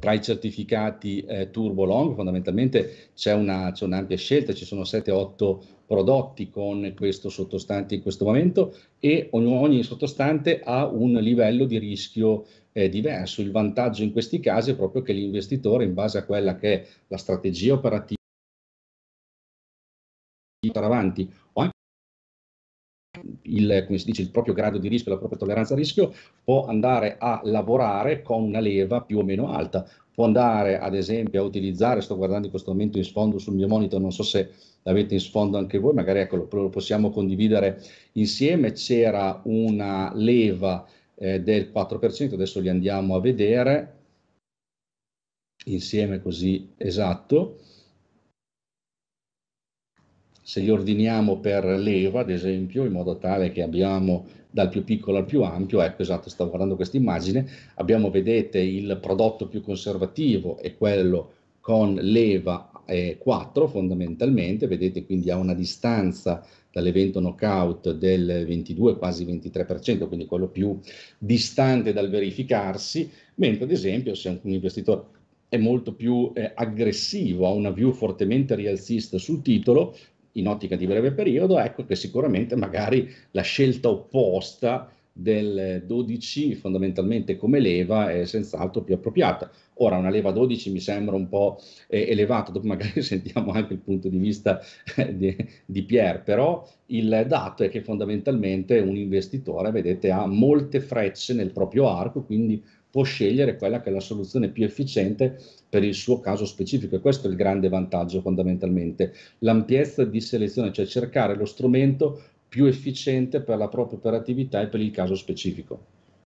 Tra i certificati eh, Turbo Long fondamentalmente c'è, una, c'è un'ampia scelta, ci sono 7-8 prodotti con questo sottostante in questo momento e ogni, ogni sottostante ha un livello di rischio eh, diverso. Il vantaggio in questi casi è proprio che l'investitore, in base a quella che è la strategia operativa, avanti o anche il, dice, il, proprio grado di rischio, la propria tolleranza a rischio, può andare a lavorare con una leva più o meno alta. Può andare ad esempio a utilizzare, sto guardando in questo momento in sfondo sul mio monitor, non so se l'avete in sfondo anche voi, magari ecco, lo, possiamo condividere insieme. C'era una leva eh, del 4%, adesso li andiamo a vedere insieme così esatto se li ordiniamo per leva, ad esempio, in modo tale che abbiamo dal più piccolo al più ampio, ecco esatto, stavo guardando questa immagine, abbiamo, vedete, il prodotto più conservativo è quello con leva eh, 4 fondamentalmente, vedete quindi a una distanza dall'evento knockout del 22, quasi 23%, quindi quello più distante dal verificarsi, mentre ad esempio se un investitore è molto più eh, aggressivo, ha una view fortemente rialzista sul titolo, in ottica di breve periodo, ecco che sicuramente magari la scelta opposta del 12 fondamentalmente come leva è senz'altro più appropriata. Ora una leva 12 mi sembra un po' eh, elevata, dopo magari sentiamo anche il punto di vista eh, di, di Pier, però il dato è che fondamentalmente un investitore, vedete, ha molte frecce nel proprio arco, quindi può scegliere quella che è la soluzione più efficiente per il suo caso specifico e questo è il grande vantaggio fondamentalmente, l'ampiezza di selezione, cioè cercare lo strumento più efficiente per la propria operatività e per il caso specifico.